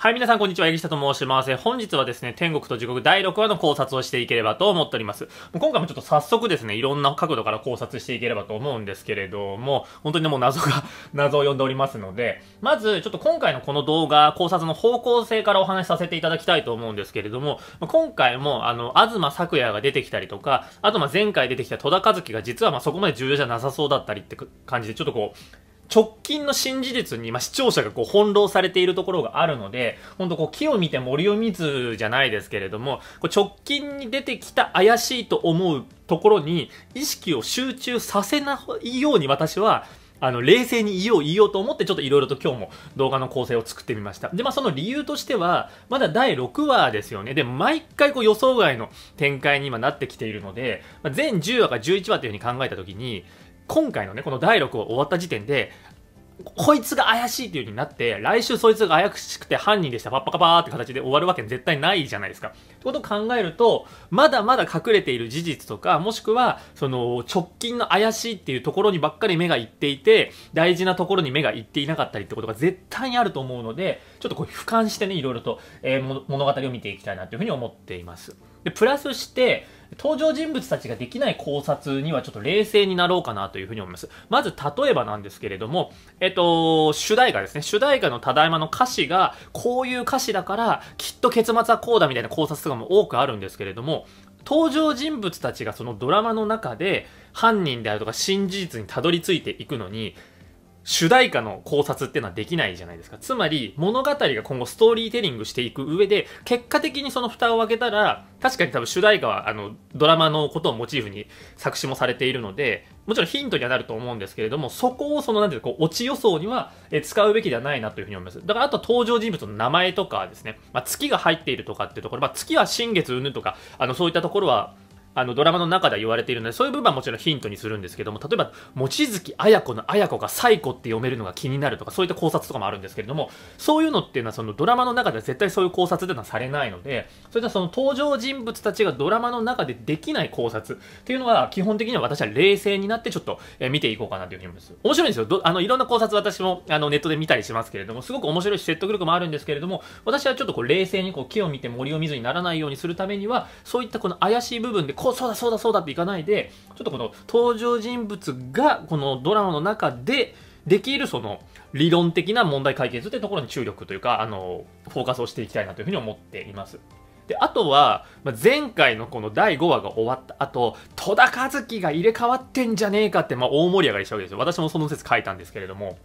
はい、皆さんこんにちは、柳下と申します。本日はですね、天国と地獄第6話の考察をしていければと思っております。今回もちょっと早速ですね、いろんな角度から考察していければと思うんですけれども、本当にもう謎が、謎を呼んでおりますので、まず、ちょっと今回のこの動画、考察の方向性からお話しさせていただきたいと思うんですけれども、今回も、あの、東く也が出てきたりとか、あとま前回出てきた戸田和樹が実はまそこまで重要じゃなさそうだったりって感じで、ちょっとこう、直近の新事実に、まあ、視聴者がこう翻弄されているところがあるので、本当こう木を見て森を見ずじゃないですけれども、こう直近に出てきた怪しいと思うところに意識を集中させないように私は、あの、冷静に言おう言おうと思って、ちょっといろいろと今日も動画の構成を作ってみました。で、まあその理由としては、まだ第6話ですよね。で、毎回こう予想外の展開に今なってきているので、まあ、全10話か11話というふうに考えたときに、今回のね、この第6を終わった時点で、こいつが怪しいっていう風になって、来週そいつが怪しくて犯人でしたパッパカパーって形で終わるわけ絶対ないじゃないですか。ってことを考えると、まだまだ隠れている事実とか、もしくは、その、直近の怪しいっていうところにばっかり目がいっていて、大事なところに目がいっていなかったりってことが絶対にあると思うので、ちょっとこう俯瞰してね、いろいろと、えー、物語を見ていきたいなというふうに思っています。で、プラスして、登場人物たちができない考察にはちょっと冷静になろうかなというふうに思います。まず、例えばなんですけれども、えっと、主題歌ですね。主題歌のただいまの歌詞が、こういう歌詞だから、きっと結末はこうだみたいな考察とかも多くあるんですけれども、登場人物たちがそのドラマの中で犯人であるとか新事実にたどり着いていくのに主題歌の考察っていうのはできないじゃないですか。つまり、物語が今後ストーリーテリングしていく上で、結果的にその蓋を開けたら、確かに多分主題歌は、あの、ドラマのことをモチーフに作詞もされているので、もちろんヒントにはなると思うんですけれども、そこをその、なんていうか、こう、落ち予想には、え使うべきではないなというふうに思います。だから、あと登場人物の名前とかですね、まあ、月が入っているとかっていうところ、まあ、月は新月うぬとか、あの、そういったところは、あのドラマの中では言われているのでそういう部分はもちろんヒントにするんですけども例えば望月綾子の綾子がサイコって読めるのが気になるとかそういった考察とかもあるんですけれどもそういうのっていうのはそのドラマの中では絶対そういう考察というのはされないのでそういったその登場人物たちがドラマの中でできない考察っていうのは基本的には私は冷静になってちょっと見ていこうかなというふうに思います面白いんですよあのいろんな考察私もあのネットで見たりしますけれどもすごく面白いし説得力もあるんですけれども私はちょっとこう冷静にこう木を見て森を見ずにならないようにするためにはそういったこの怪しい部分でこそうだそうだそうだっていかないでちょっとこの登場人物がこのドラマの中でできるその理論的な問題解決というところに注力というかあのフォーカスをしていきたいなというふうに思っています。で、あとは、ま前回のこの第5話が終わった後、戸田和樹が入れ替わってんじゃねえかって、まあ、大盛り上がりしたわけですよ。私もその説書いたんですけれども。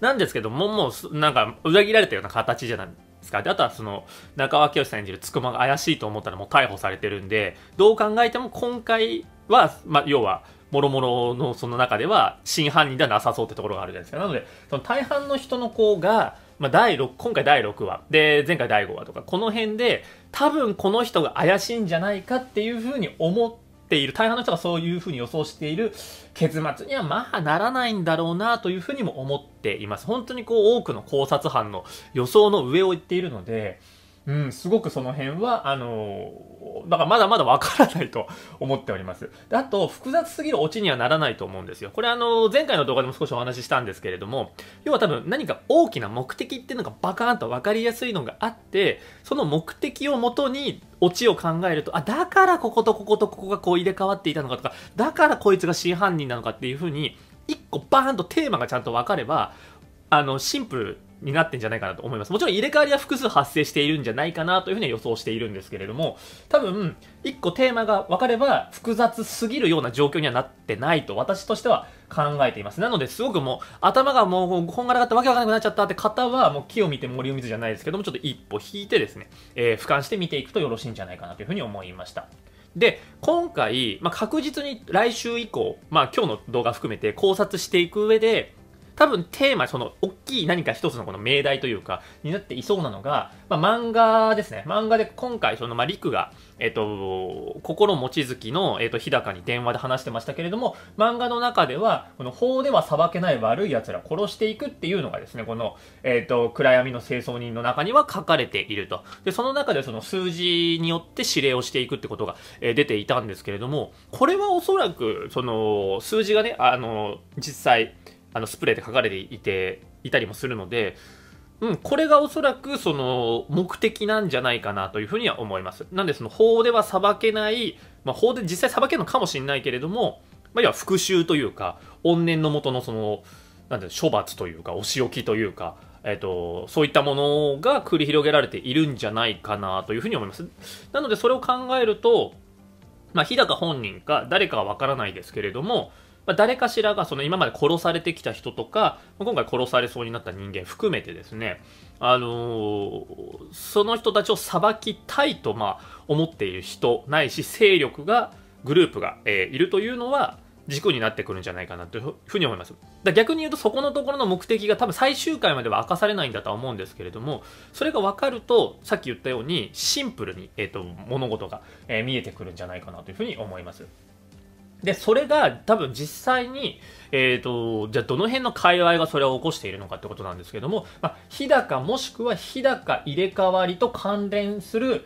なんですけども、もう、なんか、裏切られたような形じゃない、ですかであとはその中川清さん演じるつくまが怪しいと思ったらもう逮捕されてるんでどう考えても今回は、まあ、要はもろもろのその中では真犯人ではなさそうってところがあるじゃないですかなのでその大半の人の子が、まあ、第6今回第6話で前回第5話とかこの辺で多分この人が怪しいんじゃないかっていうふうに思ってている、大半の人がそういうふうに予想している結末にはまあならないんだろうなというふうにも思っています。本当にこう多くの考察班の予想の上を言っているので、うん、すごくその辺は、あのー、だからまだまだわからないと思っております。で、あと、複雑すぎるオチにはならないと思うんですよ。これあのー、前回の動画でも少しお話ししたんですけれども、要は多分何か大きな目的っていうのがバカーンとわかりやすいのがあって、その目的をもとにオチを考えると、あ、だからこことこことここがこう入れ替わっていたのかとか、だからこいつが真犯人なのかっていうふうに、一個バーンとテーマがちゃんとわかれば、あの、シンプルになってんじゃないかなと思います。もちろん入れ替わりは複数発生しているんじゃないかなというふうに予想しているんですけれども、多分、一個テーマが分かれば複雑すぎるような状況にはなってないと私としては考えています。なので、すごくもう頭がもうこんがらがってわけわかんなくなっちゃったって方は、もう木を見て森を見ずじゃないですけども、ちょっと一歩引いてですね、えー、俯瞰して見ていくとよろしいんじゃないかなというふうに思いました。で、今回、まあ、確実に来週以降、まあ、今日の動画含めて考察していく上で、多分テーマ、その、大きい何か一つのこの命題というか、になっていそうなのが、まあ、漫画ですね。漫画で今回、その、まあ、陸が、えっと、心望月の、えっと、日高に電話で話してましたけれども、漫画の中では、この法では裁けない悪い奴ら殺していくっていうのがですね、この、えっと、暗闇の清掃人の中には書かれていると。で、その中でその数字によって指令をしていくってことが、え出ていたんですけれども、これはおそらく、その、数字がね、あの、実際、あのスプレーで書かれていていたりもするので、うん、これがおそらくその目的なんじゃないかなというふうには思います。なんでその法では裁けない、まあ、法で実際裁けるのかもしれないけれども、まあ、要は復讐というか、怨念のもとのその、なんていう処罰というか、お仕置きというか、えっ、ー、と、そういったものが繰り広げられているんじゃないかなというふうに思います。なのでそれを考えると、まあ、日高本人か誰かはわからないですけれども、まあ、誰かしらがその今まで殺されてきた人とか、今回殺されそうになった人間含めてですね、あのー、その人たちを裁きたいと、まあ、思っている人ないし、勢力が、グループが、えー、いるというのは、軸になってくるんじゃないかなというふうに思います。だ逆に言うとそこのところの目的が多分最終回までは明かされないんだとは思うんですけれども、それが分かると、さっき言ったようにシンプルに、えーと、と物事が、えー、見えてくるんじゃないかなというふうに思います。で、それが多分実際に、えっ、ー、と、じゃあどの辺の界隈がそれを起こしているのかってことなんですけども、まあ、日高もしくは日高入れ替わりと関連する、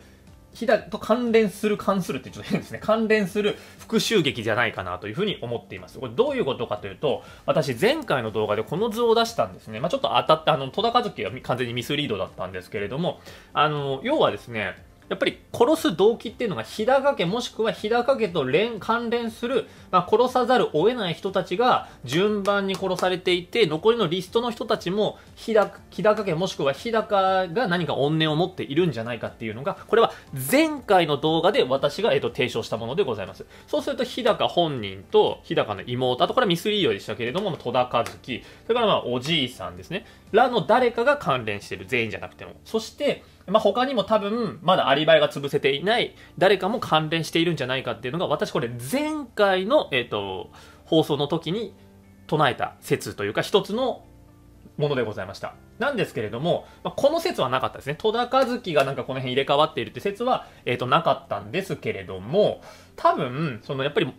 日高と関連する、関するってちょっと変ですね。関連する復讐劇じゃないかなというふうに思っています。これどういうことかというと、私前回の動画でこの図を出したんですね。まあ、ちょっと当たって、あの、戸田和樹は完全にミスリードだったんですけれども、あの、要はですね、やっぱり殺す動機っていうのが日高家もしくは日高家と連関連する、まあ、殺さざるを得ない人たちが順番に殺されていて残りのリストの人たちも日高日高家もしくは日高が何か怨念を持っているんじゃないかっていうのがこれは前回の動画で私が、えっと、提唱したものでございますそうすると日高本人と日高の妹あとこれはミスリーヨでしたけれども戸田和樹それからまあおじいさんですねらの誰かが関連してる全員じゃなくてもそしてまあ、他にも多分、まだアリバイが潰せていない、誰かも関連しているんじゃないかっていうのが、私これ前回の、えっ、ー、と、放送の時に唱えた説というか、一つのものでございました。なんですけれども、まあ、この説はなかったですね。戸田和樹がなんかこの辺入れ替わっているって説は、えっ、ー、と、なかったんですけれども、多分、そのやっぱり、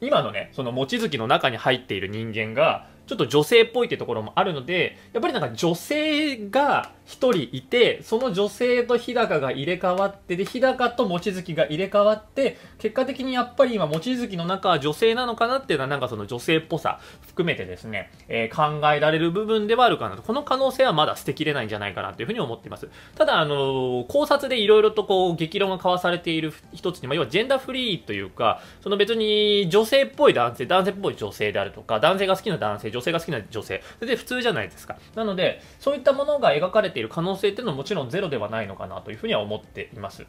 今のね、その望月の中に入っている人間が、ちょっと女性っぽいってところもあるので、やっぱりなんか女性が、一人いてその女性と日高が入れ替わってで日高と望月が入れ替わって結果的にやっぱり今望月の中は女性なのかなっていうのはなんかその女性っぽさ含めてですね、えー、考えられる部分ではあるかなとこの可能性はまだ捨てきれないんじゃないかなというふうに思っていますただあのー、考察でいろいろとこう激論が交わされている一つに、まあ、要はジェンダーフリーというかその別に女性っぽい男性男性っぽい女性であるとか男性が好きな男性女性が好きな女性それで普通じゃないですかなのでそういったものが描かれてている可能性っていうのももちろんゼロではないのかなというふうには思っています。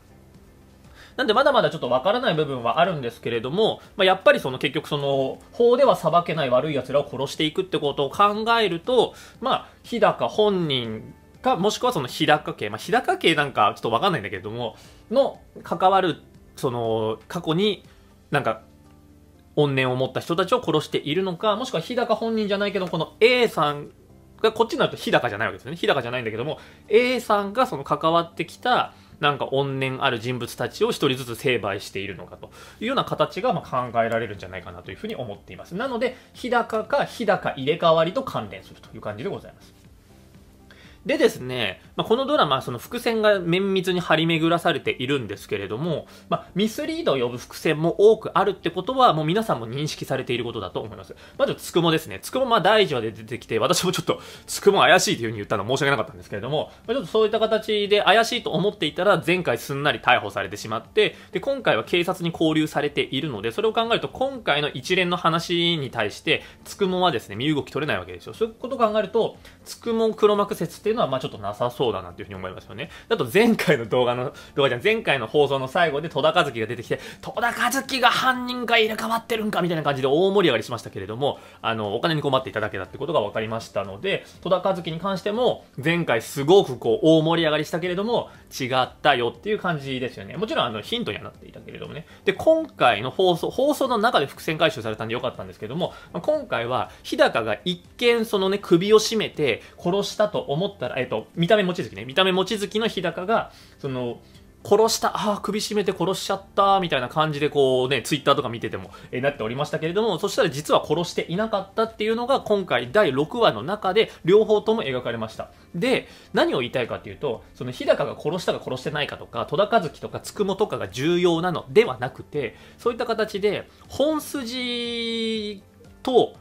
なんでまだまだちょっとわからない部分はあるんですけれども、まあ、やっぱりその結局その法では裁けない悪い奴らを殺していくってことを考えると、まあ、日高本人か、もしくはその日高家、まあ、日高家なんかちょっとわかんないんだけれども、の関わる、その過去になんか怨念を持った人たちを殺しているのか、もしくは日高本人じゃないけど、この A さんこっちになると日高じゃないわけですね。日高じゃないんだけども、A さんがその関わってきた、なんか怨念ある人物たちを一人ずつ成敗しているのかというような形がま考えられるんじゃないかなというふうに思っています。なので、日高か日高入れ替わりと関連するという感じでございます。でですね、まあ、このドラマ、その伏線が綿密に張り巡らされているんですけれども、まあ、ミスリードを呼ぶ伏線も多くあるってことは、もう皆さんも認識されていることだと思います。まず、つくもですね。つくも、ま大事は出てきて、私もちょっと、つくも怪しいというふうに言ったのは申し訳なかったんですけれども、まあ、ちょっとそういった形で怪しいと思っていたら、前回すんなり逮捕されてしまって、で、今回は警察に拘留されているので、それを考えると、今回の一連の話に対して、つくもはですね、身動き取れないわけですよ。そういうことを考えると、つくもん黒幕説っていうのは、まあちょっとなさそうだなっていうふうに思いますよね。だと前回の動画の、動画じゃん、前回の放送の最後で戸田和樹が出てきて、戸田和樹が犯人か入れ替わってるんかみたいな感じで大盛り上がりしましたけれども、あの、お金に困っていただけたってことが分かりましたので、戸田和樹に関しても、前回すごくこう大盛り上がりしたけれども、違ったよっていう感じですよね。もちろんあの、ヒントにはなっていたけれどもね。で、今回の放送、放送の中で伏線回収されたんでよかったんですけども、今回は日高が一見そのね、首を絞めて、殺したと思ったら、えっ、と、見た目望月ね、見た目望月の日高が、その、殺した、ああ、首絞めて殺しちゃった、みたいな感じでこうね、ツイッターとか見てても、えー、なっておりましたけれども、そしたら実は殺していなかったっていうのが今回第6話の中で両方とも描かれました。で、何を言いたいかっていうと、その日高が殺したか殺してないかとか、戸田和樹とかつくもとかが重要なのではなくて、そういった形で、本筋と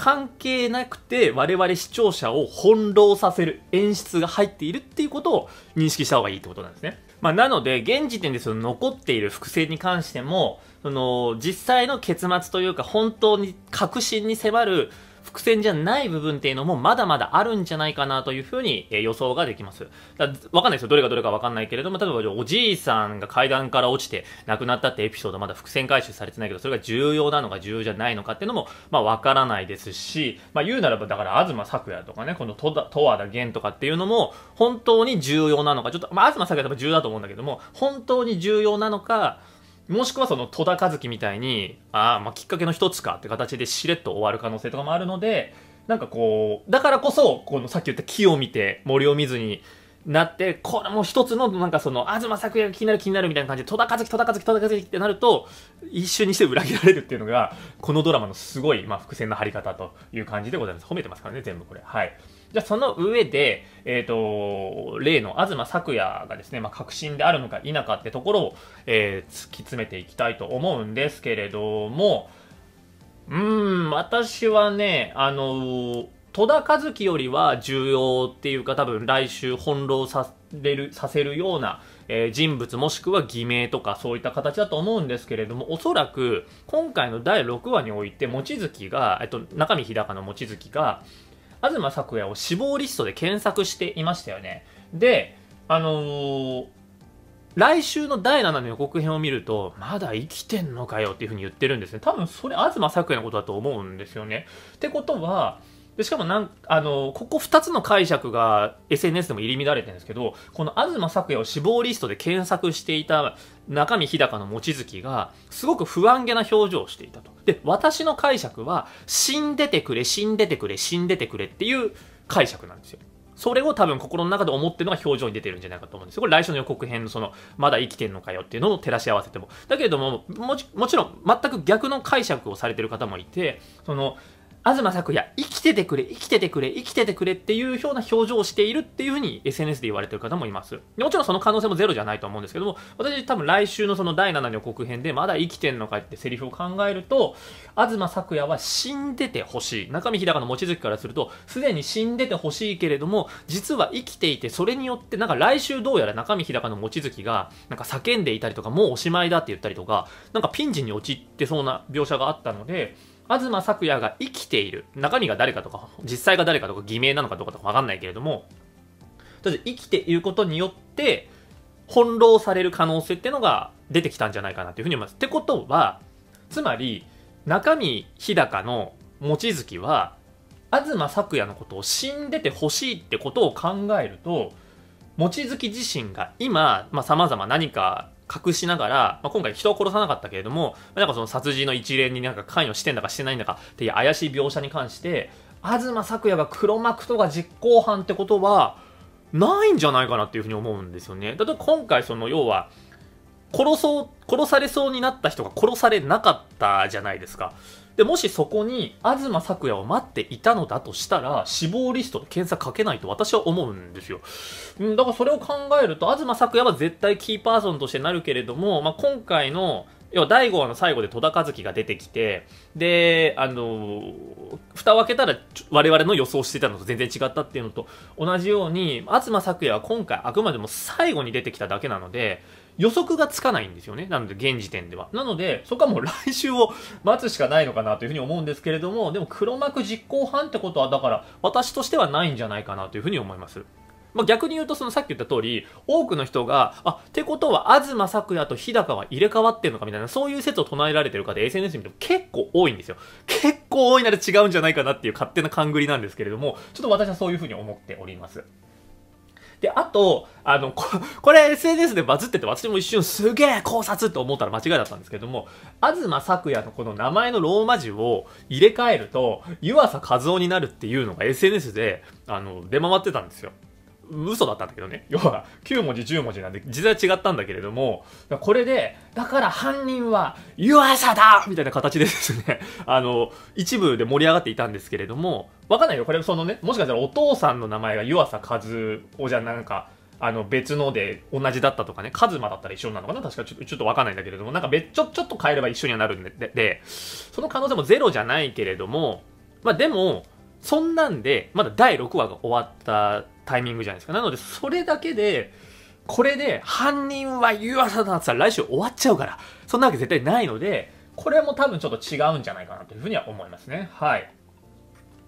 関係なくて我々視聴者を翻弄させる演出が入っているっていうことを認識した方がいいってことなんですね。まあ、なので、現時点でその残っている複製に関しても、その、実際の結末というか、本当に確信に迫る伏線じゃない部分っていうのもまだまだあるんじゃないかなというふうに、え予想ができます。だわかんないですよ。どれがどれかわかんないけれども、例えばおじいさんが階段から落ちて亡くなったってエピソードまだ伏線回収されてないけど、それが重要なのか重要じゃないのかっていうのも、まあわからないですし、まあ言うならば、だから東朔也とかね、この戸和田源とかっていうのも、本当に重要なのか、ちょっと、まあ東朔也とか重要だと思うんだけども、本当に重要なのか、もしくはその戸田和樹みたいに、ああ、まあきっかけの一つかって形でしれっと終わる可能性とかもあるので、なんかこう、だからこそ、このさっき言った木を見て森を見ずになって、これも一つのなんかその、東作也が気になる気になるみたいな感じで、戸田和樹、戸田和樹、戸田和樹ってなると、一瞬にして裏切られるっていうのが、このドラマのすごい、まあ伏線の張り方という感じでございます。褒めてますからね、全部これ。はい。じゃあその上で、えっ、ー、と、例の東朔也がですね、まあ、確信であるのか否かってところを、えー、突き詰めていきたいと思うんですけれども、うん、私はね、あの、戸田和樹よりは重要っていうか多分来週翻弄さる、させるような、えー、人物もしくは偽名とかそういった形だと思うんですけれども、おそらく今回の第6話において、望月が、えっと、中身日高の望月が、東朔也を死亡リストで検索していましたよね。で、あのー、来週の第7の予告編を見ると、まだ生きてんのかよっていうふうに言ってるんですね。多分それ、東朔也のことだと思うんですよね。ってことは、でしかもなんあのここ2つの解釈が SNS でも入り乱れてるんですけどこの東朔也を死亡リストで検索していた中身日高の望月がすごく不安げな表情をしていたとで私の解釈は死んでてくれ死んでてくれ死んでてくれっていう解釈なんですよそれを多分心の中で思ってるのが表情に出てるんじゃないかと思うんですよ。これ来週の予告編のその、まだ生きてんのかよっていうのを照らし合わせても。だけれども、もちろん全く逆の解釈をされてる方もいて、その、東拓也、生きててくれ、生きててくれ、生きててくれっていうような表情をしているっていうふうに SNS で言われてる方もいます。もちろんその可能性もゼロじゃないと思うんですけども、私多分来週のその第7の予告編でまだ生きてんのかってセリフを考えると、東拓也は死んでてほしい。中身日高の望月からすると、すでに死んでてほしいけれども、実は生きていて、それによってなんか来週どうやら中身日高の望月がなんか叫んでいたりとか、もうおしまいだって言ったりとか、なんかピンチに陥ってそうな描写があったので、東朔也が生きている中身が誰かとか実際が誰かとか偽名なのかどうかとか分かんないけれどもただ生きていることによって翻弄される可能性ってのが出てきたんじゃないかなというふうに思います。ってことはつまり中身日高の望月は東朔也のことを死んでてほしいってことを考えると望月自身が今さまざ、ま何か隠しながら、まあ、今回人を殺さなかったけれども、まあ、なんかその殺人の一連になんか関与してんだかしてないんだかっていう怪しい描写に関して、東朔也が黒幕とか実行犯ってことは、ないんじゃないかなっていうふうに思うんですよね。だ今回その要は、殺そう、殺されそうになった人が殺されなかったじゃないですか。で、もしそこに東咲やを待っていたのだとしたら、死亡リストで検査かけないと私は思うんですよ。うん、だからそれを考えると、東咲やは絶対キーパーソンとしてなるけれども、まあ、今回の、要は第5話の最後で戸田和樹が出てきて、で、あの、蓋を開けたら我々の予想してたのと全然違ったっていうのと同じように、東咲也は今回あくまでも最後に出てきただけなので、予測がつかないんですよね。なので、現時点では。なので、そこはもう来週を待つしかないのかなというふうに思うんですけれども、でも黒幕実行犯ってことは、だから私としてはないんじゃないかなというふうに思います。まあ、逆に言うと、そのさっき言った通り、多くの人が、あ、ってことは、東朔也と日高は入れ替わってるのかみたいな、そういう説を唱えられてる方、SNS 見ても結構多いんですよ。結構多いなら違うんじゃないかなっていう勝手な勘繰りなんですけれども、ちょっと私はそういうふうに思っております。で、あと、あの、ここれ SNS でバズってて私も一瞬すげえ考察って思ったら間違いだったんですけども、東作也のこの名前のローマ字を入れ替えると、湯浅和夫になるっていうのが SNS で、あの、出回ってたんですよ。嘘だったんだけどね 要は9文字10文字なんで実は違ったんだけれどもこれでだから犯人は湯浅だみたいな形でですね あの一部で盛り上がっていたんですけれどもわかんないよこれそのねもしかしたらお父さんの名前が湯浅和夫じゃなんかあの別ので同じだったとかね、カズマだったら一緒なのかな確かちょちょっとわかんないんだけれども、なんか別、ちょ、ちょっと変えれば一緒にはなるんで、で、その可能性もゼロじゃないけれども、まあでも、そんなんで、まだ第6話が終わったタイミングじゃないですか。なので、それだけで、これで犯人は湯浅だってたら来週終わっちゃうから、そんなわけ絶対ないので、これも多分ちょっと違うんじゃないかなというふうには思いますね。はい。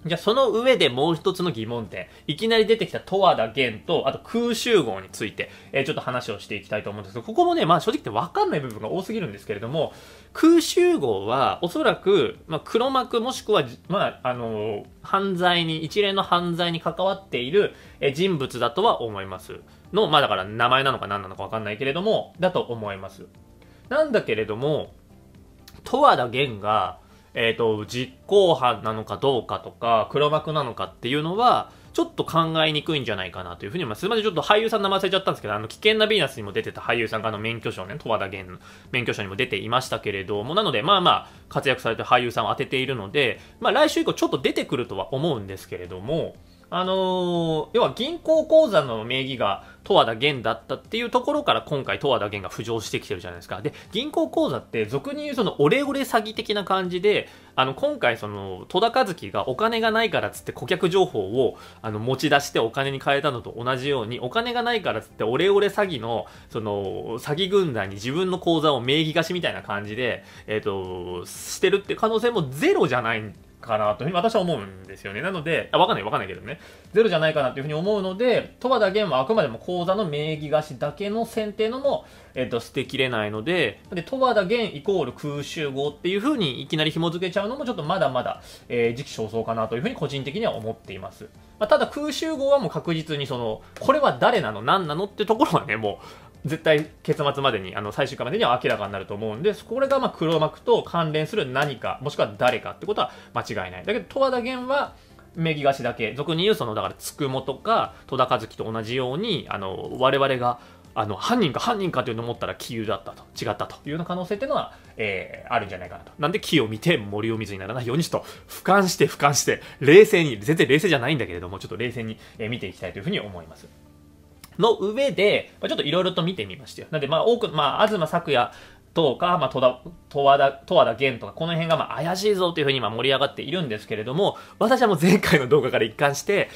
じゃあその上でもう一つの疑問点。いきなり出てきた十和田源と、あと空集合について、えー、ちょっと話をしていきたいと思うんですけど、ここもね、まあ正直ってわかんない部分が多すぎるんですけれども、空集合はおそらく、まあ黒幕もしくは、まあ、あのー、犯罪に、一連の犯罪に関わっている、え人物だとは思います。の、まあだから名前なのか何なのかわかんないけれども、だと思います。なんだけれども、十和田源が、えっ、ー、と、実行犯なのかどうかとか、黒幕なのかっていうのは、ちょっと考えにくいんじゃないかなというふうに、ます。すいません、ちょっと俳優さん名前忘れちゃったんですけど、あの、危険なヴィーナスにも出てた俳優さんが、あの、免許証ね、十和田源の免許証にも出ていましたけれども、なので、まあまあ、活躍されて俳優さんを当てているので、まあ、来週以降ちょっと出てくるとは思うんですけれども、あのー、要は銀行口座の名義が十和田源だったっていうところから今回十和田源が浮上してきてるじゃないですか。で、銀行口座って俗に言うそのオレオレ詐欺的な感じで、あの今回その戸田和樹がお金がないからっつって顧客情報をあの持ち出してお金に変えたのと同じようにお金がないからっつってオレオレ詐欺のその詐欺軍団に自分の口座を名義貸しみたいな感じで、えっ、ー、と、してるって可能性もゼロじゃないんですかなというふうに私は思うんですよね。なので、あ、わかんないわかんないけどね。ゼロじゃないかなというふうに思うので、とばだけはあくまでも口座の名義貸しだけの選定のも、えっ、と、捨てきれないので、で、とばだけイコール空集合っていうふうにいきなり紐付けちゃうのもちょっとまだまだ、えー、時期尚早かなというふうに個人的には思っています。まあ、ただ空集合はもう確実にその、これは誰なの何なのってところはね、もう、絶対結末までにあの最終回までには明らかになると思うんでこれがま黒幕と関連する何かもしくは誰かってことは間違いないだけど十和田源は名義貸しだけ俗に言うそのだからつくもとか戸田和樹と同じようにあの我々があの犯人か犯人かというのを思ったら杞憂だったと違ったというような可能性っていうのは、えー、あるんじゃないかなとなんで木を見て森を水にならないようにちょっと俯瞰して俯瞰して冷静に全然冷静じゃないんだけれどもちょっと冷静に、え見ていきたいというふうに思います。の上で、まあ、ちょっといろいろと見てみましたよ。なんで、まあ、多く、まあ、東朔也とか、まあ、戸田、戸和田、戸和田源とか、この辺が、まあ、怪しいぞというふうに、まあ、盛り上がっているんですけれども、私はもう前回の動画から一貫して、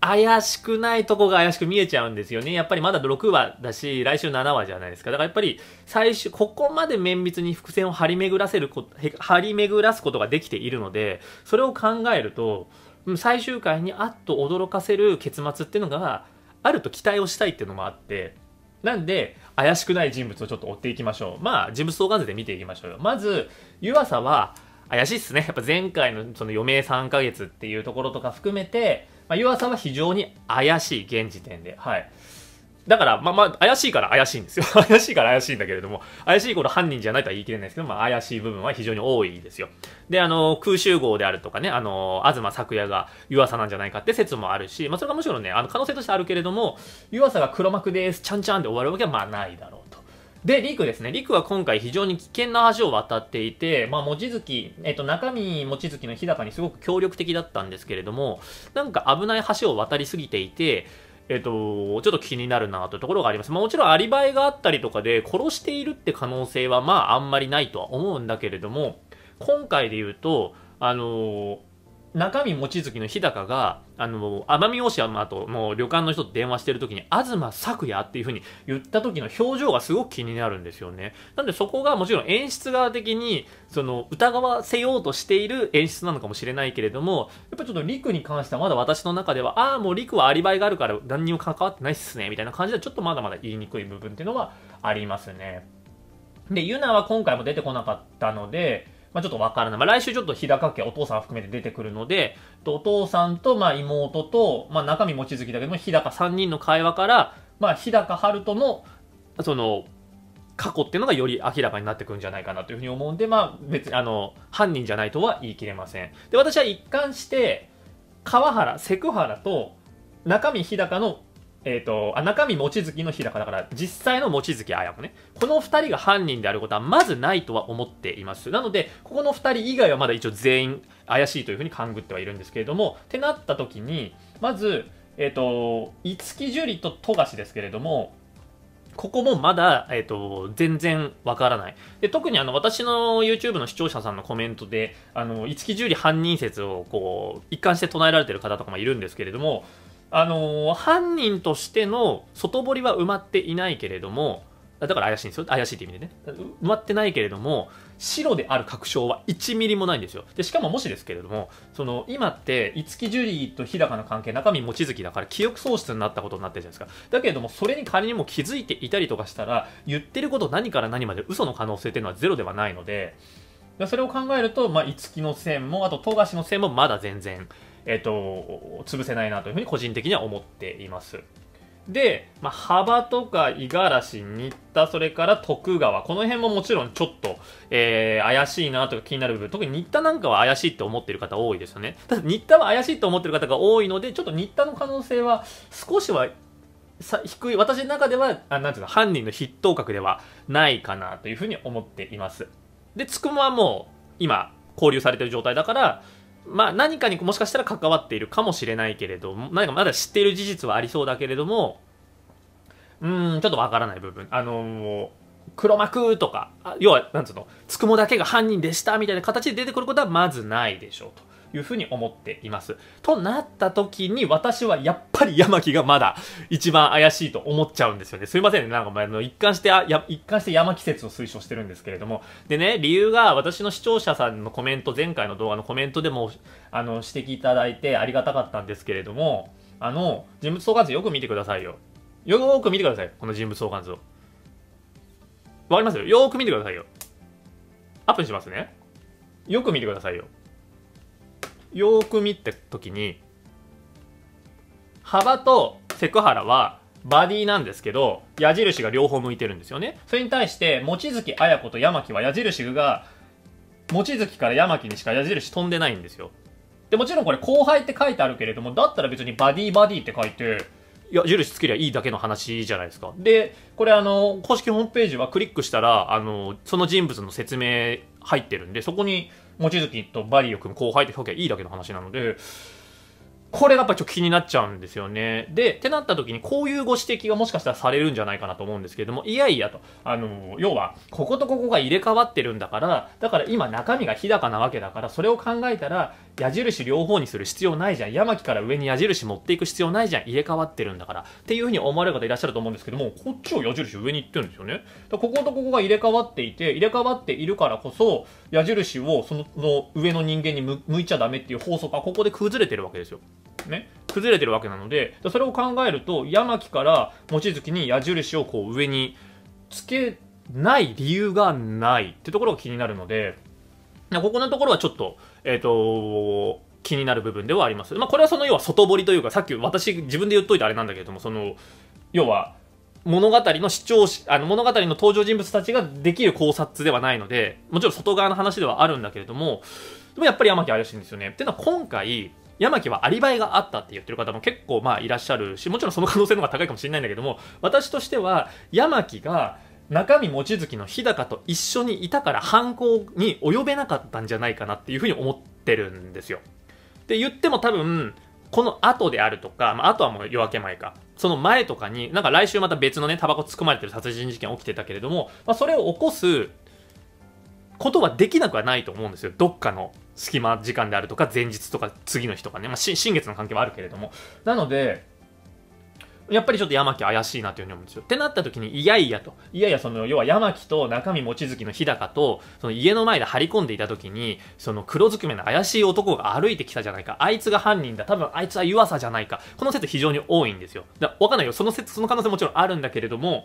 怪しくないとこが怪しく見えちゃうんですよね。やっぱりまだ6話だし、来週7話じゃないですか。だからやっぱり、最終、ここまで綿密に伏線を張り巡らせること、張り巡らすことができているので、それを考えると、最終回にあっと驚かせる結末っていうのが、あると期待をしたいっていうのもあって、なんで、怪しくない人物をちょっと追っていきましょう。まあ、人物相関図で見ていきましょうよ。まず、湯浅は、怪しいっすね。やっぱ前回のその余命3ヶ月っていうところとか含めて、まあ、湯浅は非常に怪しい、現時点で。はい。だから、まあまあ、怪しいから怪しいんですよ。怪しいから怪しいんだけれども、怪しいこと犯人じゃないとは言い切れないですけど、まあ、怪しい部分は非常に多いですよ。で、あの、空襲号であるとかね、あの、東昨也が湯浅なんじゃないかって説もあるし、まあ、それがむしろね、あの、可能性としてあるけれども、湯浅が黒幕です、ちゃんちゃんで終わるわけは、まあ、ないだろうと。で、リクですね。リクは今回非常に危険な橋を渡っていて、まあ、望月、えっと、中身望月の日高にすごく協力的だったんですけれども、なんか危ない橋を渡りすぎていて、えっと、ちょっと気になるなというところがあります。まあ、もちろんアリバイがあったりとかで殺しているって可能性はまああんまりないとは思うんだけれども、今回で言うと、あのー中身望月の日高が、あの、奄美大島との旅館の人と電話してる時に、東作也っていうふうに言った時の表情がすごく気になるんですよね。なんでそこがもちろん演出側的に、その、疑わせようとしている演出なのかもしれないけれども、やっぱちょっと陸に関してはまだ私の中では、ああ、もう陸はアリバイがあるから何にも関わってないっすね、みたいな感じでちょっとまだまだ言いにくい部分っていうのはありますね。で、ユナは今回も出てこなかったので、まあ、ちょっとわからない。まあ、来週ちょっと日高家お父さん含めて出てくるので、お父さんと、まあ、妹と、まあ、中身望月だけども、日高3人の会話から、まあ、日高春人の、その、過去っていうのがより明らかになってくるんじゃないかなというふうに思うんで、まあ、別に、あの、犯人じゃないとは言い切れません。で、私は一貫して、川原、セクハラと、中身日高のえっ、ー、と、あ、中身望月の日だから、だから、実際の望月あやもね、この二人が犯人であることはまずないとは思っています。なので、ここの二人以外はまだ一応全員怪しいというふうに勘ぐってはいるんですけれども、ってなった時に、まず、えっ、ー、と、五木樹里と富樫ですけれども、ここもまだ、えっ、ー、と、全然わからない。で、特にあの、私の YouTube の視聴者さんのコメントで、あの、五木樹里犯人説をこう、一貫して唱えられてる方とかもいるんですけれども、あのー、犯人としての外堀は埋まっていないけれども、だから怪しいんですよ。怪しいって意味でね。埋まってないけれども、白である確証は1ミリもないんですよ。で、しかももしですけれども、その、今って、五木ジュリーと日高の関係、中身望月だから、記憶喪失になったことになってるじゃないですか。だけれども、それに仮にも気づいていたりとかしたら、言ってること何から何まで嘘の可能性っていうのはゼロではないので、それを考えると、まあ、五木の線も、あと、富樫の線もまだ全然、えっと、潰せないなというふうに個人的には思っています。で、まあ、幅とか五十嵐、新田、それから徳川、この辺ももちろんちょっと、えー、怪しいなとか気になる部分、特に新田なんかは怪しいって思ってる方多いですよね。ただ新田は怪しいと思ってる方が多いので、ちょっと新田の可能性は少しはさ低い、私の中では、あなんていうの、犯人の筆頭格ではないかなというふうに思っています。で、つくもはもう、今、交流されてる状態だから、まあ、何かにもしかしたら関わっているかもしれないけれども、何かまだ知っている事実はありそうだけれども、うーん、ちょっとわからない部分。あのー、黒幕とか、要は、なんつうの、つくもだけが犯人でしたみたいな形で出てくることはまずないでしょうと。いうふうに思っています。となった時に私はやっぱり山木がまだ一番怪しいと思っちゃうんですよね。すいませんね。なんか前の一貫してあや、一貫して山木説を推奨してるんですけれども。でね、理由が私の視聴者さんのコメント、前回の動画のコメントでもあの指摘いただいてありがたかったんですけれども、あの、人物相関図よく見てくださいよ。よく見てください。この人物相関図を。わかりますよよーく見てくださいよ。アップにしますね。よく見てくださいよ。よーく見た時に幅とセクハラはバディなんですけど矢印が両方向いてるんですよねそれに対して望月綾子と山木は矢印が望月から山木にしか矢印飛んでないんですよでもちろんこれ後輩って書いてあるけれどもだったら別にバディバディって書いて矢印つけりゃいいだけの話じゃないですかでこれあの公式ホームページはクリックしたらあのその人物の説明入ってるんでそこに望月とバリを組む後輩って書けばいいだけの話なので、これがやっぱちょっと気になっちゃうんですよね。で、ってなった時にこういうご指摘がもしかしたらされるんじゃないかなと思うんですけれども、いやいやと、あの、要は、こことここが入れ替わってるんだから、だから今中身が日高なわけだから、それを考えたら、矢印両方にする必要ないじゃんヤマキから上に矢印持っていく必要ないじゃん入れ替わってるんだからっていうふうに思われる方いらっしゃると思うんですけどもこっちを矢印上に行ってるんですよねこことここが入れ替わっていて入れ替わっているからこそ矢印をその上の人間に向いちゃダメっていう法則がここで崩れてるわけですよね崩れてるわけなのでそれを考えると山木から望月に矢印をこう上につけない理由がないってところが気になるのでここのところはちょっとえっ、ー、と、気になる部分ではあります。まあ、これはその要は外堀というか、さっき私自分で言っといてあれなんだけれども、その、要は、物語の視聴し、あの物語の登場人物たちができる考察ではないので、もちろん外側の話ではあるんだけれども、でもやっぱり山木怪しいんですよね。っていうのは今回、山木はアリバイがあったって言ってる方も結構まあいらっしゃるし、もちろんその可能性の方が高いかもしれないんだけども、私としては、山木が、中身望月の日高と一緒にいたから犯行に及べなかったんじゃないかなっていうふうに思ってるんですよ。って言っても多分、この後であるとか、まあ、とはもう夜明け前か、その前とかに、なんか来週また別のね、タバコ突っ込まれてる殺人事件起きてたけれども、まあ、それを起こすことはできなくはないと思うんですよ。どっかの隙間時間であるとか、前日とか次の日とかね、まあ、新月の関係はあるけれども。なので、やっぱりちょっと山木怪しいなていうふうに思うんですよ。ってなった時に、いやいやと。いやいや、その、要は山木と中身望月の日高と、その家の前で張り込んでいた時に、その黒ずくめの怪しい男が歩いてきたじゃないか。あいつが犯人だ。多分あいつは湯浅じゃないか。この説非常に多いんですよ。だわかんないよ。その説、その可能性もちろんあるんだけれども、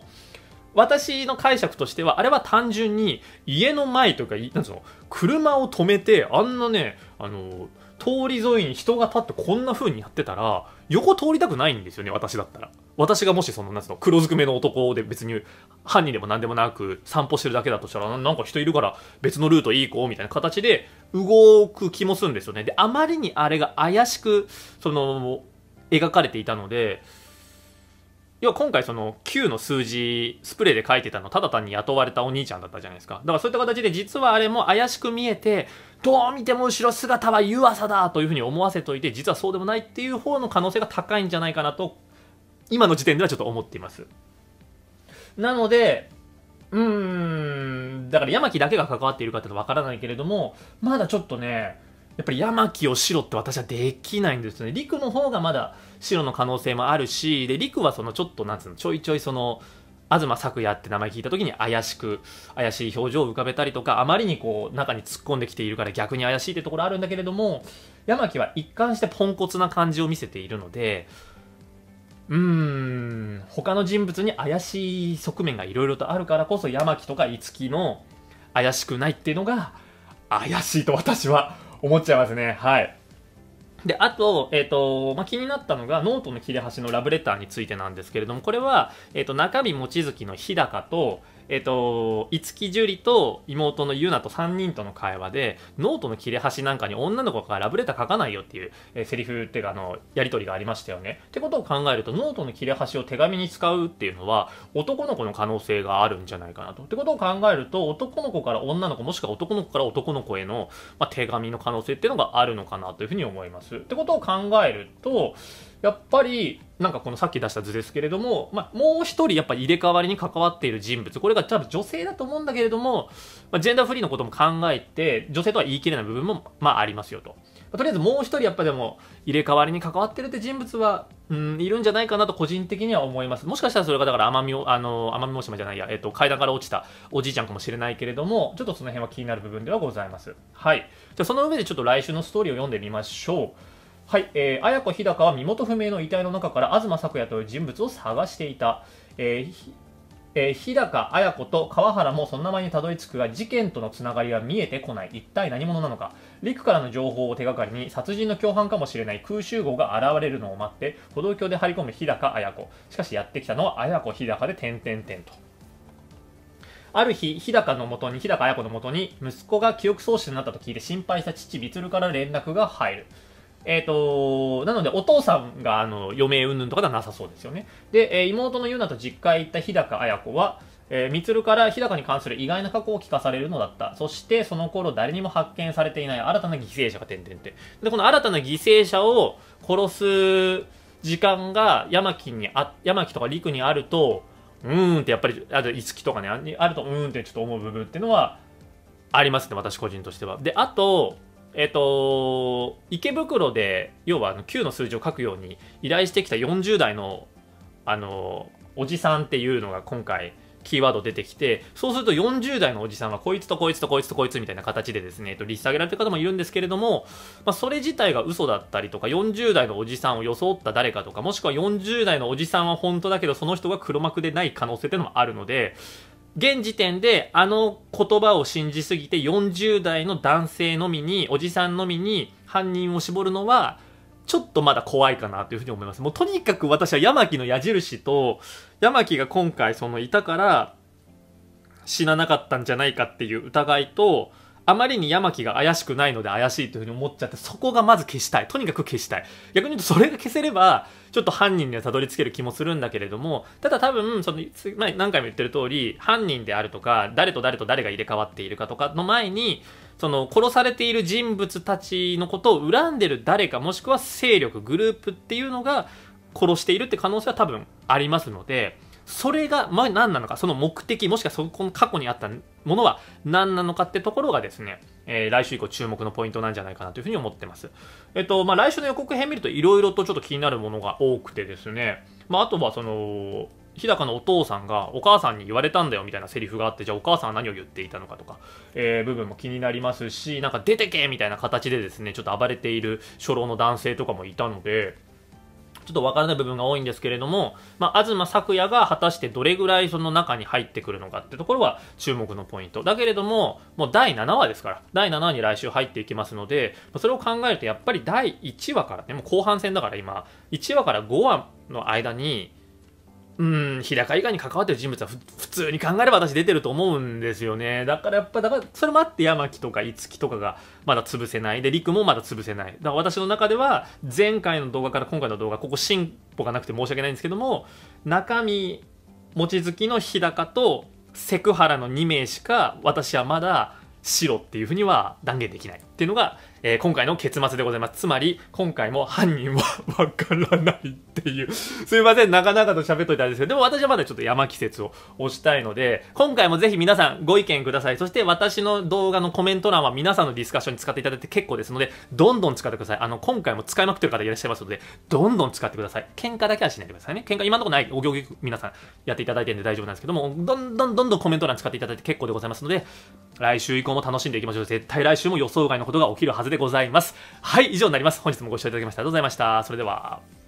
私の解釈としては、あれは単純に家の前とか、なんその、車を止めて、あんなね、あの、通り沿いに人が立ってこんな風にやってたら、横通りたくないんですよね、私だったら。私がもしその、なんの、黒ずくめの男で別に犯人でも何でもなく散歩してるだけだとしたら、なんか人いるから別のルートいい子みたいな形で動く気もするんですよね。で、あまりにあれが怪しく、その、描かれていたので、要は今回その9の数字スプレーで書いてたのただ単に雇われたお兄ちゃんだったじゃないですかだからそういった形で実はあれも怪しく見えてどう見ても後ろ姿は湯浅だというふうに思わせといて実はそうでもないっていう方の可能性が高いんじゃないかなと今の時点ではちょっと思っていますなのでうーんだから山木だけが関わっているかってのはわからないけれどもまだちょっとねやっぱり山木を白って私はできないんですよね。陸の方がまだ白の可能性もあるし、で、陸はそのちょっとなんつうの、ちょいちょいその、東朔也って名前聞いた時に怪しく、怪しい表情を浮かべたりとか、あまりにこう中に突っ込んできているから逆に怪しいってところあるんだけれども、山木は一貫してポンコツな感じを見せているので、うーん、他の人物に怪しい側面がいろいろとあるからこそ、山木とか樹の怪しくないっていうのが、怪しいと私は思っちゃいますね。はい。で、あと、えっ、ー、と、まあ、気になったのが、ノートの切れ端のラブレターについてなんですけれども、これは、えっ、ー、と、中身望月の日高と、えっ、ー、と、五木樹里と妹のゆなと3人との会話で、ノートの切れ端なんかに女の子がラブレター書かないよっていう、えー、セリフっていうか、あの、やりとりがありましたよね。ってことを考えると、ノートの切れ端を手紙に使うっていうのは、男の子の可能性があるんじゃないかなと。ってことを考えると、男の子から女の子、もしくは男の子から男の子への、まあ、手紙の可能性っていうのがあるのかなというふうに思います。ってことを考えると、やっぱりなんかこのさっき出した図ですけれども、まあ、もう一人やっぱ入れ替わりに関わっている人物これが多分女性だと思うんだけれども、まあ、ジェンダーフリーのことも考えて女性とは言い切れない部分もまあありますよと、まとりあえずもう一人やっぱでも入れ替わりに関わってるって人物はうんいるんじゃないかなと個人的には思いますもしかしたらそれがだから奄美あの奄美大島じゃないや、えっと、階段から落ちたおじいちゃんかもしれないけれどもちょっとその辺は気になる部分ではございますはいじゃその上でちょっと来週のストーリーを読んでみましょうはい、えー、綾子日高は身元不明の遺体の中から東朔也という人物を探していた。えーえー、日高綾子と川原もその名前にたどり着くが事件とのつながりは見えてこない一体何者なのか陸からの情報を手がかりに殺人の共犯かもしれない空襲号が現れるのを待って歩道橋で張り込む日高綾子しかしやってきたのは綾子日高で点々点とある日、日高のもとに、日高綾子のもとに、息子が記憶喪失になったと聞いて心配した父、光から連絡が入る。えっ、ー、と、なので、お父さんが、あの、余命云々とかではなさそうですよね。で、えー、妹のユナと実家へ行った日高綾子は、えー、みつるから日高に関する意外な過去を聞かされるのだった。そして、その頃誰にも発見されていない新たな犠牲者が点々って。で、この新たな犠牲者を殺す時間が山木にあ、山木とか陸にあると、うーんってやっぱり、あと、いつきとかね、あると、うーんってちょっと思う部分っていうのは、ありますね、私個人としては。で、あと、えっと、池袋で、要はあの9の数字を書くように依頼してきた40代の、あの、おじさんっていうのが今回、キーワード出てきて、そうすると40代のおじさんはこいつとこいつとこいつとこいつみたいな形でですね、えっと、リスト上げられてる方もいるんですけれども、まあ、それ自体が嘘だったりとか、40代のおじさんを装った誰かとか、もしくは40代のおじさんは本当だけど、その人が黒幕でない可能性っていうのもあるので、現時点であの言葉を信じすぎて40代の男性のみにおじさんのみに犯人を絞るのはちょっとまだ怖いかなというふうに思います。もうとにかく私はヤマキの矢印とヤマキが今回そのいたから死ななかったんじゃないかっていう疑いとあまりに山木が怪しくないので怪しいというふうに思っちゃって、そこがまず消したい。とにかく消したい。逆に言うと、それが消せれば、ちょっと犯人にはたどり着ける気もするんだけれども、ただ多分、その、前何回も言ってる通り、犯人であるとか、誰と誰と誰が入れ替わっているかとかの前に、その、殺されている人物たちのことを恨んでる誰か、もしくは勢力、グループっていうのが、殺しているって可能性は多分ありますので、それが、ま、何なのか、その目的、もしくはそこの過去にあったものは何なのかってところがですね、えー、来週以降注目のポイントなんじゃないかなというふうに思ってます。えっと、まあ、来週の予告編見ると色々とちょっと気になるものが多くてですね、まあ、あとはその、日高のお父さんがお母さんに言われたんだよみたいなセリフがあって、じゃあお母さんは何を言っていたのかとか、えー、部分も気になりますし、なんか出てけみたいな形でですね、ちょっと暴れている初老の男性とかもいたので、ちょっとわからない部分が多いんですけれども、まあ、東朔也が果たしてどれぐらいその中に入ってくるのかってところは注目のポイント。だけれども、もう第7話ですから、第7話に来週入っていきますので、それを考えるとやっぱり第1話からね、もう後半戦だから今、1話から5話の間に、うん、日高以外に関わってる人物は普通に考えれば私出てると思うんですよね。だからやっぱ、だからそれもあって山木とか樹とかがまだ潰せない。で、陸もまだ潰せない。だから私の中では前回の動画から今回の動画、ここ進歩がなくて申し訳ないんですけども、中身、望月の日高とセクハラの2名しか私はまだ白っていうふうには断言できない。っていうのが、えー、今回の結末でございます。つまり、今回も犯人は わからないっていうすいません、なかなかと喋っといたんですけど、でも私はまだちょっと山季節を押したいので、今回もぜひ皆さんご意見ください。そして私の動画のコメント欄は皆さんのディスカッションに使っていただいて結構ですので、どんどん使ってください。あの、今回も使いまくってる方いらっしゃいますので、どんどん使ってください。喧嘩だけはしないでくださいね。喧嘩今のところない、お行儀皆さんやっていただいてるんで大丈夫なんですけども、どんどんどんどんコメント欄使っていただいて結構でございますので、来週以降も楽しんでいきましょう。絶対来週も予想外のことが起きるはずでございます。はい、以上になります。本日もご視聴いただきましてありがとうございました。それでは。